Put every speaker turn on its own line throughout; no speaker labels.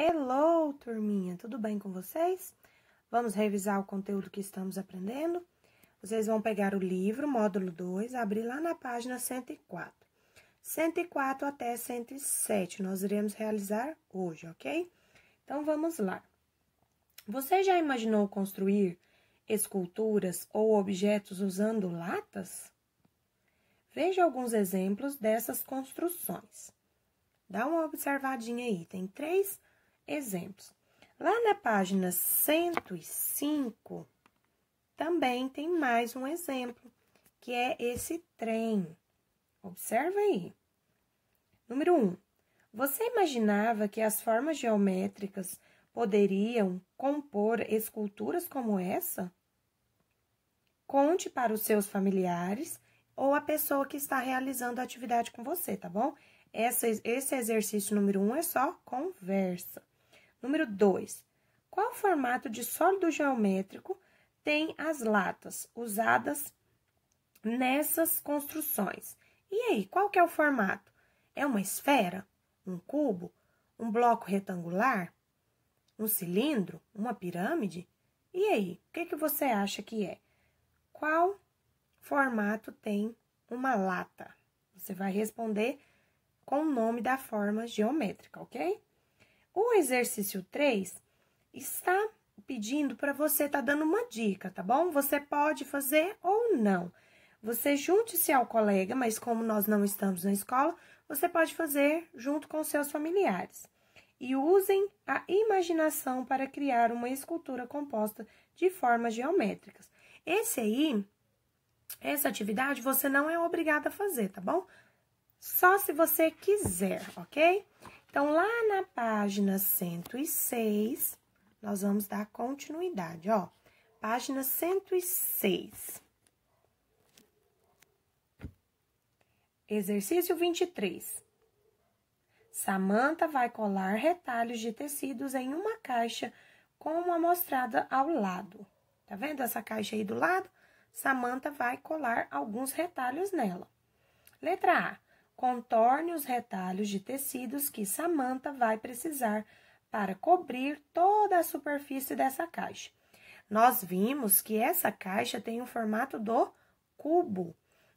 Hello, turminha! Tudo bem com vocês? Vamos revisar o conteúdo que estamos aprendendo? Vocês vão pegar o livro, módulo 2, abrir lá na página 104. 104 até 107 nós iremos realizar hoje, ok? Então, vamos lá. Você já imaginou construir esculturas ou objetos usando latas? Veja alguns exemplos dessas construções. Dá uma observadinha aí. Tem três exemplos. Lá na página 105, também tem mais um exemplo, que é esse trem. Observa aí. Número 1. Um, você imaginava que as formas geométricas poderiam compor esculturas como essa? Conte para os seus familiares ou a pessoa que está realizando a atividade com você, tá bom? esse exercício número 1 um é só conversa. Número 2. Qual formato de sólido geométrico tem as latas usadas nessas construções? E aí, qual que é o formato? É uma esfera? Um cubo? Um bloco retangular? Um cilindro? Uma pirâmide? E aí, o que, que você acha que é? Qual formato tem uma lata? Você vai responder com o nome da forma geométrica, ok? O exercício 3 está pedindo para você, está dando uma dica, tá bom? Você pode fazer ou não. Você junte-se ao colega, mas como nós não estamos na escola, você pode fazer junto com seus familiares. E usem a imaginação para criar uma escultura composta de formas geométricas. Esse aí, essa atividade você não é obrigada a fazer, tá bom? Só se você quiser, ok? Então, lá na página 106, nós vamos dar continuidade, ó. Página 106. Exercício 23. Samanta vai colar retalhos de tecidos em uma caixa com uma mostrada ao lado. Tá vendo essa caixa aí do lado? Samanta vai colar alguns retalhos nela. Letra A. Contorne os retalhos de tecidos que Samantha vai precisar para cobrir toda a superfície dessa caixa. Nós vimos que essa caixa tem o formato do cubo.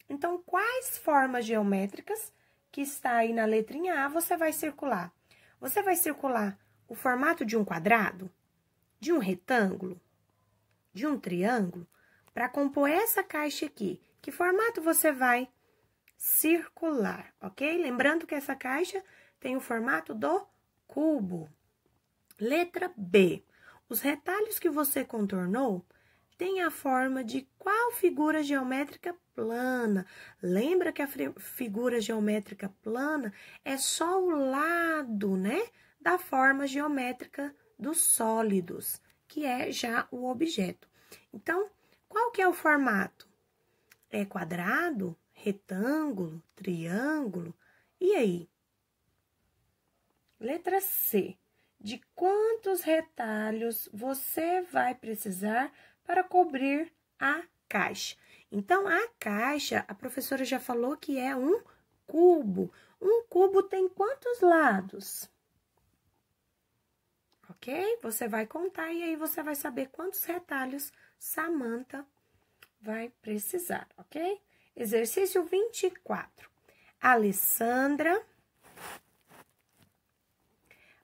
Então, quais formas geométricas que está aí na letrinha A você vai circular? Você vai circular o formato de um quadrado, de um retângulo, de um triângulo, para compor essa caixa aqui. Que formato você vai circular, ok? Lembrando que essa caixa tem o formato do cubo. Letra B. Os retalhos que você contornou têm a forma de qual figura geométrica plana? Lembra que a figura geométrica plana é só o lado, né, da forma geométrica dos sólidos, que é já o objeto. Então, qual que é o formato? É quadrado, retângulo, triângulo. E aí? Letra C. De quantos retalhos você vai precisar para cobrir a caixa? Então, a caixa, a professora já falou que é um cubo. Um cubo tem quantos lados? Ok? Você vai contar e aí você vai saber quantos retalhos Samantha vai precisar, ok? Exercício 24. Alessandra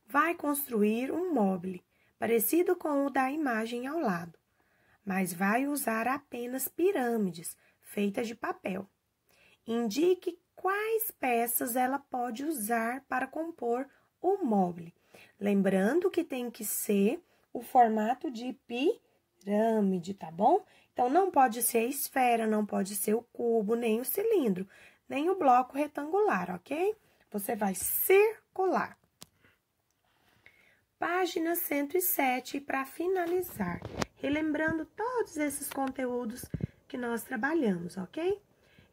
vai construir um móvel parecido com o da imagem ao lado, mas vai usar apenas pirâmides feitas de papel. Indique quais peças ela pode usar para compor o móvel. Lembrando que tem que ser o formato de pirâmide, tá bom? Então, não pode ser a esfera, não pode ser o cubo, nem o cilindro, nem o bloco retangular, ok? Você vai circular. Página 107, para finalizar, relembrando todos esses conteúdos que nós trabalhamos, ok?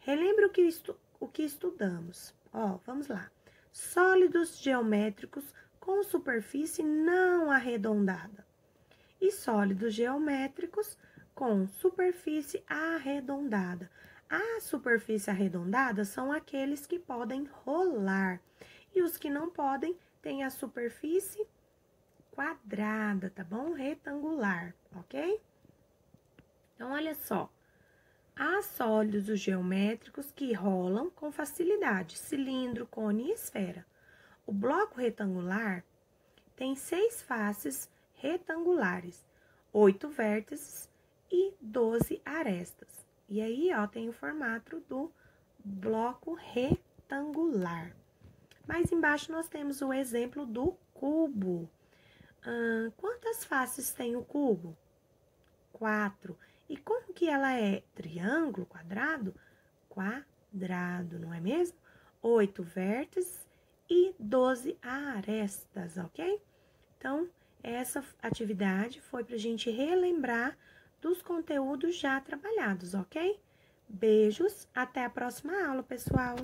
Relembre o que, estu o que estudamos. Ó, vamos lá. Sólidos geométricos com superfície não arredondada. E sólidos geométricos com superfície arredondada. A superfície arredondada são aqueles que podem rolar e os que não podem têm a superfície quadrada, tá bom? Retangular, ok? Então, olha só. Há sólidos geométricos que rolam com facilidade, cilindro, cone e esfera. O bloco retangular tem seis faces retangulares, oito vértices e 12 arestas. E aí, ó, tem o formato do bloco retangular. Mais embaixo nós temos o exemplo do cubo. Hum, quantas faces tem o cubo? Quatro. E como que ela é? Triângulo, quadrado? Quadrado, não é mesmo? Oito vértices e 12 arestas, ok? Então, essa atividade foi para a gente relembrar dos conteúdos já trabalhados, ok? Beijos, até a próxima aula, pessoal!